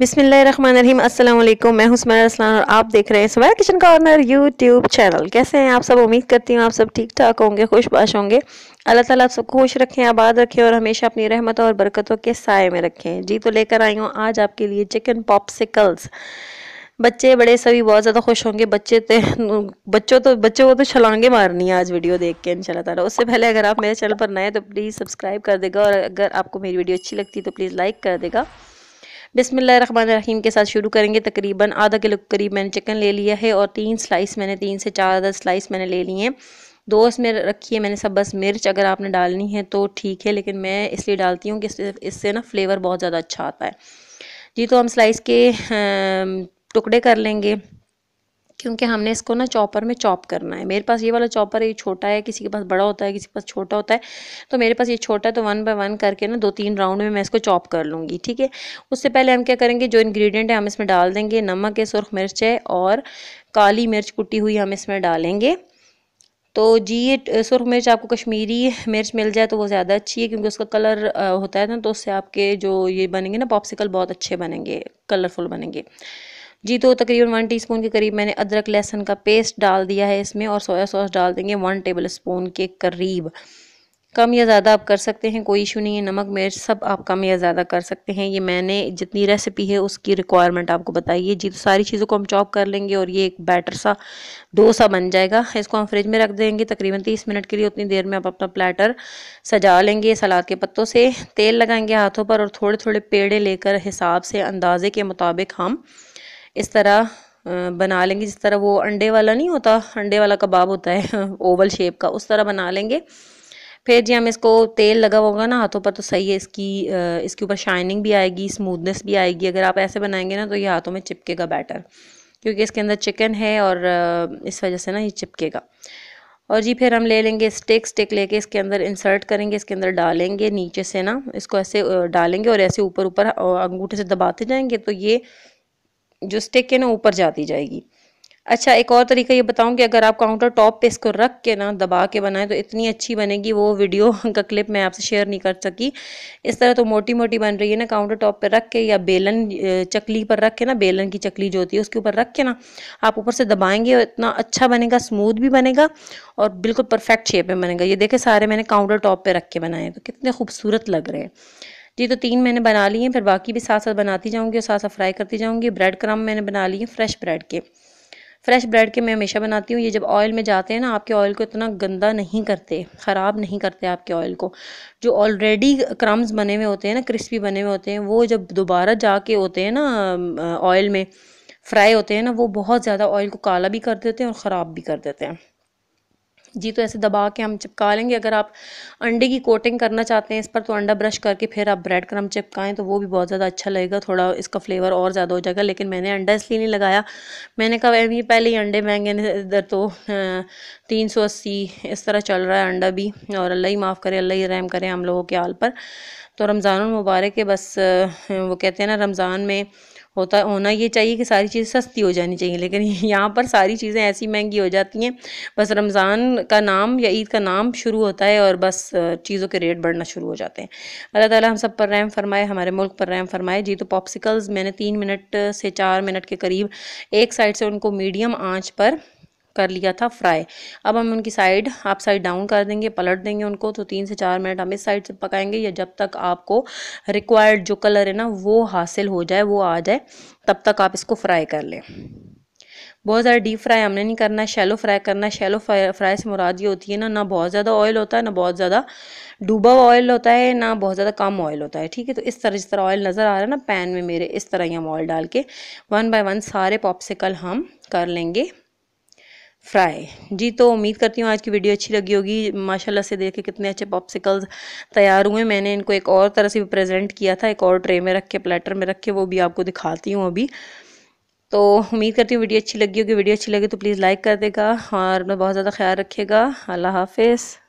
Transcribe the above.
बिसमीम अल्लाम मैं हुसमैन असलान और आप देख रहे हैं सवार किचन कॉर्नर यूट्यूब चैनल कैसे हैं आप सब उम्मीद करती हूँ आप सब ठीक ठाक होंगे खुशबाश होंगे अल्लाह ताला आप सबको खुश रखें आबाद रखें और हमेशा अपनी रहमत और बरकतों के साय में रखें जी तो लेकर आई हूँ आज आपके लिए चिकन पॉपसिकल्स बच्चे बड़े सभी बहुत ज़्यादा खुश होंगे बच्चे तो बच्चों तो बच्चों को तो छलांगे मारनी है आज वीडियो देख के इंशाल्लाह ताला उससे पहले अगर आप मेरे चैनल पर नए तो प्लीज़ सब्सक्राइब कर देगा और अगर आपको मेरी वीडियो अच्छी लगती है तो प्लीज़ लाइक कर देगा बिसमीम के साथ शुरू करेंगे तकरीबन आधा किलो के करीब मैंने चिकन ले लिया है और तीन स्लाइस मैंने तीन से चार आधा स्लाइस मैंने ले लिए हैं दो इसमें रखी है मैंने सब बस मिर्च अगर आपने डालनी है तो ठीक है लेकिन मैं इसलिए डालती हूँ कि इससे ना फ्लेवर बहुत ज़्यादा अच्छा आता है जी तो हम स्लाइस के टुकड़े कर लेंगे क्योंकि हमने इसको ना चॉपर में चॉप करना है मेरे पास ये वाला चॉपर ये छोटा है किसी के पास बड़ा होता है किसी के पास छोटा होता है तो मेरे पास ये छोटा है तो वन बाय वन करके ना दो तीन राउंड में मैं इसको चॉप कर लूँगी ठीक है उससे पहले हम क्या करेंगे जो इन्ग्रीडियंट है हम इसमें डाल देंगे नमक है सुरख मिर्च है और काली मिर्च कुटी हुई हम इसमें डालेंगे तो जी ये सुरख मिर्च आपको कश्मीरी मिर्च मिल जाए तो वो ज़्यादा अच्छी है क्योंकि उसका कलर होता है ना तो उससे आपके जो ये बनेंगे ना पॉप्सिकल बहुत अच्छे बनेंगे कलरफुल बनेंगे जी तो तकरीबन वन टीस्पून के करीब मैंने अदरक लहसन का पेस्ट डाल दिया है इसमें और सोया सॉस डाल देंगे वन टेबल स्पून के करीब कम या ज़्यादा आप कर सकते हैं कोई इशू नहीं है नमक मिर्च सब आप कम या ज़्यादा कर सकते हैं ये मैंने जितनी रेसिपी है उसकी रिक्वायरमेंट आपको बताइए जी तो सारी चीज़ों को हम चॉप कर लेंगे और ये एक बैटर सा डोसा बन जाएगा इसको हम फ्रिज में रख देंगे तकरीबन तीस मिनट के लिए उतनी देर में आप अपना प्लेटर सजा लेंगे सलाद के पत्तों से तेल लगाएंगे हाथों पर और थोड़े थोड़े पेड़े लेकर हिसाब से अंदाजे के मुताबिक हम इस तरह बना लेंगे जिस तरह वो अंडे वाला नहीं होता अंडे वाला कबाब होता है ओवल शेप का उस तरह बना लेंगे फिर जी हम इसको तेल लगा होगा ना हाथों पर तो सही है इसकी इसके ऊपर शाइनिंग भी आएगी स्मूथनेस भी आएगी अगर आप ऐसे बनाएंगे ना तो ये हाथों में चिपकेगा बैटर क्योंकि इसके अंदर चिकन है और इस वजह से ना ये चिपकेगा और जी फिर हम ले लेंगे स्टिक स्टिक लेके इसके अंदर इंसर्ट करेंगे इसके अंदर डालेंगे नीचे से ना इसको ऐसे डालेंगे और ऐसे ऊपर ऊपर अंगूठे से दबाते जाएंगे तो ये जो स्टिक है ना ऊपर जाती जाएगी अच्छा एक और तरीका ये बताऊं कि अगर आप काउंटर टॉप पे इसको रख के ना दबा के बनाएं तो इतनी अच्छी बनेगी वो वीडियो का क्लिप मैं आपसे शेयर नहीं कर सकी इस तरह तो मोटी मोटी बन रही है ना काउंटर टॉप पे रख के या बेलन चकली पर रख के ना बेलन की चकली जो होती है उसके ऊपर रख के ना आप ऊपर से दबाएंगे और इतना अच्छा बनेगा स्मूद भी बनेगा और बिल्कुल परफेक्ट शेप में बनेगा ये देखे सारे मैंने काउंटर टॉप पर रख के बनाए तो कितने खूबसूरत लग रहे हैं जी तो तीन मैंने बना लिए हैं फिर बाकी भी साथ साथ बनाती जाऊँगी और साथ साथ फ्राई करती जाऊँगी ब्रेड क्रम मैंने बना लिए फ्रेश ब्रेड के फ्रेश ब्रेड के मैं हमेशा बनाती हूँ ये जब ऑयल में जाते हैं ना आपके ऑयल को इतना गंदा नहीं करते ख़राब नहीं करते आपके ऑयल को जो ऑलरेडी क्रम्स बने हुए होते हैं ना क्रिस्पी बने हुए होते हैं वो जब दोबारा जाके होते हैं ना ऑयल में फ्राई होते हैं ना वो बहुत ज़्यादा ऑयल को काला भी कर देते हैं और ख़राब भी कर देते हैं जी तो ऐसे दबा के हम चिपका लेंगे अगर आप अंडे की कोटिंग करना चाहते हैं इस पर तो अंडा ब्रश करके फिर आप ब्रेड क्रम चिपकाएं तो वो भी बहुत ज़्यादा अच्छा लगेगा थोड़ा इसका फ्लेवर और ज़्यादा हो जाएगा लेकिन मैंने अंडा इसलिए नहीं लगाया मैंने कहा ये पहले ही अंडे महंगे इधर तो तीन सौ अस्सी इस तरह चल रहा है अंडा भी और अल्लाह ही माफ़ करे अल्लाह ही रहम करें हम लोगों के हाल पर तो रमज़ान मुबारक है बस वो कहते हैं ना रमज़ान में होता होना ये चाहिए कि सारी चीज़ें सस्ती हो जानी चाहिए लेकिन यहाँ पर सारी चीज़ें ऐसी महंगी हो जाती हैं बस रमज़ान का नाम या ईद का नाम शुरू होता है और बस चीज़ों के रेट बढ़ना शुरू हो जाते हैं अल्लाह ताला हम सब पर रहम फरमाए हमारे मुल्क पर रहम फरमाए जी तो पॉप्सिकल्स मैंने तीन मिनट से चार मिनट के करीब एक साइड से उनको मीडियम आँच पर कर लिया था फ्राई अब हम उनकी साइड आप साइड डाउन कर देंगे पलट देंगे उनको तो तीन से चार मिनट हम इस साइड से पकाएंगे या जब तक आपको रिक्वायर्ड जो कलर है ना वो हासिल हो जाए वो आ जाए तब तक आप इसको फ्राई कर लें बहुत ज़्यादा डीप फ्राई हमने नहीं करना है शैलो फ्राई करना है शैलो फ्राई से मुराद ये होती है ना ना बहुत ज़्यादा ऑयल होता है ना बहुत ज़्यादा डूबा हुआ ऑयल होता है ना बहुत ज़्यादा कम ऑयल होता है ठीक है तो इस तरह जिस तरह ऑयल नज़र आ रहा है ना पैन में मेरे इस तरह ही हम ऑयल डाल के वन बाय वन सारे पॉप्सिकल हम कर लेंगे फ्राई जी तो उम्मीद करती हूँ आज की वीडियो अच्छी लगी होगी माशाल्लाह से देखे कितने अच्छे पॉप्सिकल्स तैयार हुए मैंने इनको एक और तरह से भी प्रेजेंट किया था एक और ट्रे में रख के प्लेटर में रख के वो भी आपको दिखाती हूँ अभी तो उम्मीद करती हूँ वीडियो अच्छी लगी होगी वीडियो अच्छी लगी तो प्लीज़ लाइक कर देगा और अपना बहुत ज़्यादा ख्याल रखेगा अल्लाह हाफिज़